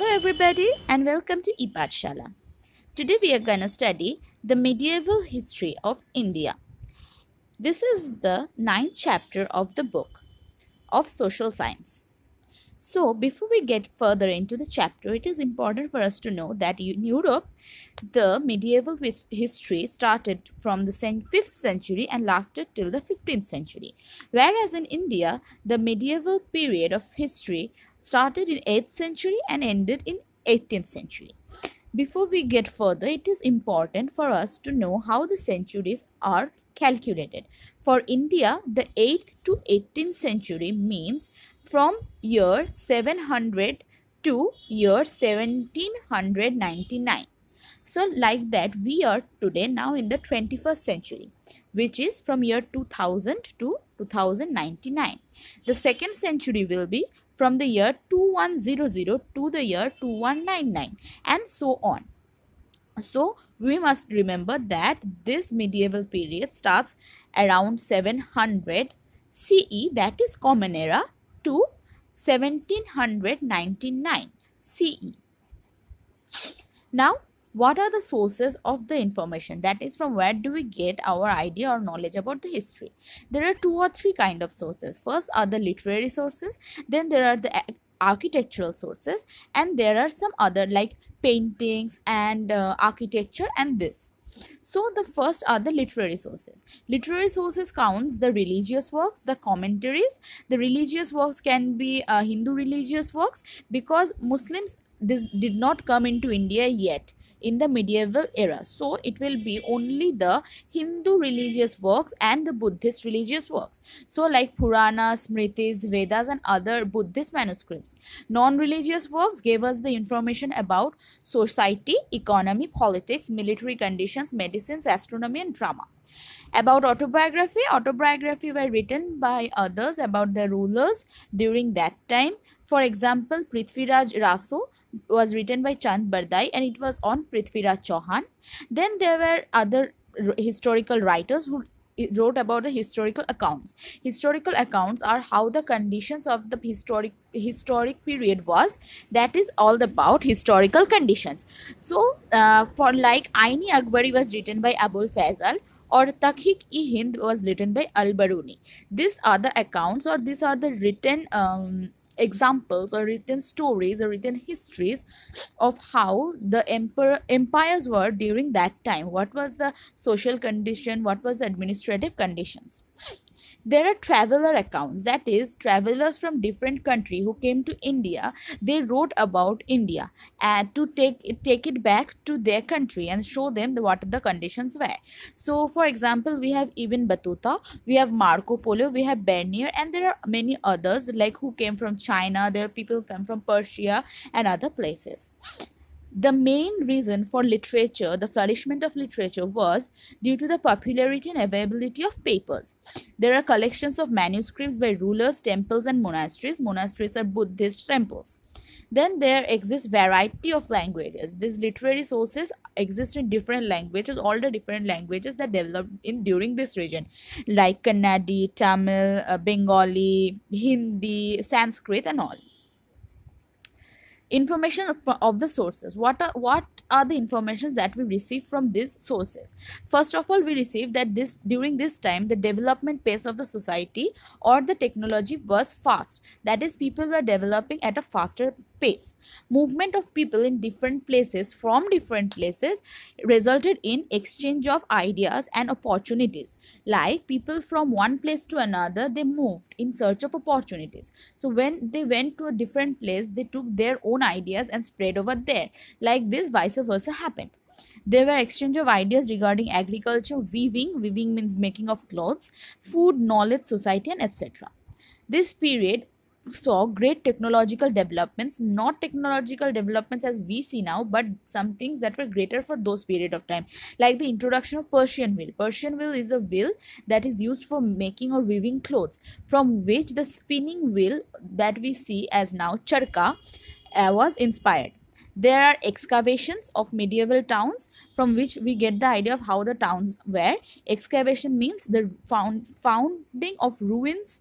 Hello everybody and welcome to Ipatshala. Today we are going to study the medieval history of India. This is the ninth chapter of the book of social science. So before we get further into the chapter, it is important for us to know that in Europe, the medieval history started from the 5th century and lasted till the 15th century. Whereas in India, the medieval period of history started in 8th century and ended in 18th century. Before we get further, it is important for us to know how the centuries are calculated. For India, the 8th to 18th century means from year 700 to year 1799. So like that, we are today now in the 21st century, which is from year 2000 to 2099. The second century will be from the year 2100 to the year 2199 and so on. So we must remember that this medieval period starts around 700 CE that is common era to 1799 CE. Now what are the sources of the information that is from where do we get our idea or knowledge about the history there are two or three kind of sources first are the literary sources then there are the architectural sources and there are some other like paintings and uh, architecture and this so the first are the literary sources. Literary sources counts the religious works, the commentaries. The religious works can be uh, Hindu religious works because Muslims this did not come into India yet in the medieval era. So it will be only the Hindu religious works and the Buddhist religious works. So like Puranas, Smritis, Vedas and other Buddhist manuscripts. Non-religious works gave us the information about society, economy, politics, military conditions, medicines, astronomy and drama. About autobiography, autobiography were written by others about their rulers during that time. For example, Prithviraj Raso was written by Chand Bardai and it was on Prithviraj Chauhan. Then there were other historical writers who wrote about the historical accounts. Historical accounts are how the conditions of the historic historic period was. That is all about historical conditions. So, uh, for like Aini Akbari was written by Abul Faisal or Takhik-i-Hind was written by Al-Biruni. These are the accounts or these are the written um, examples or written stories or written histories of how the emperor empires were during that time what was the social condition what was the administrative conditions there are traveler accounts that is travelers from different country who came to india they wrote about india and to take take it back to their country and show them what the conditions were so for example we have ibn battuta we have marco polo we have bernier and there are many others like who came from china there are people come from persia and other places the main reason for literature, the flourishment of literature, was due to the popularity and availability of papers. There are collections of manuscripts by rulers, temples, and monasteries. Monasteries are Buddhist temples. Then there exists variety of languages. These literary sources exist in different languages, all the different languages that developed in during this region, like Kannadi, Tamil, uh, Bengali, Hindi, Sanskrit, and all information of, the sources what are what are the informations that we receive from these sources first of all we receive that this during this time the development pace of the society or the technology was fast that is people were developing at a faster pace movement of people in different places from different places resulted in exchange of ideas and opportunities like people from one place to another they moved in search of opportunities so when they went to a different place they took their own own ideas and spread over there. Like this, vice versa happened. There were exchange of ideas regarding agriculture, weaving, weaving means making of clothes, food, knowledge, society, and etc. This period saw great technological developments, not technological developments as we see now, but some things that were greater for those period of time, like the introduction of Persian wheel. Persian wheel is a wheel that is used for making or weaving clothes, from which the spinning wheel that we see as now charka uh, was inspired. There are excavations of medieval towns from which we get the idea of how the towns were. Excavation means the found, founding of ruins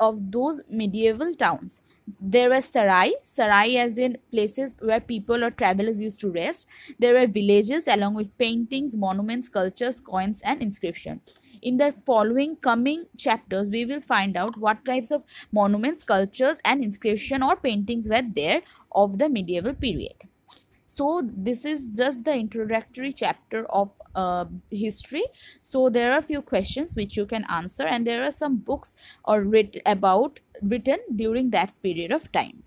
of those medieval towns. There were sarai, sarai as in places where people or travelers used to rest. There were villages along with paintings, monuments, sculptures, coins and inscription. In the following coming chapters, we will find out what types of monuments, sculptures and inscription or paintings were there of the medieval period. So this is just the introductory chapter of uh, history so there are few questions which you can answer and there are some books or read about written during that period of time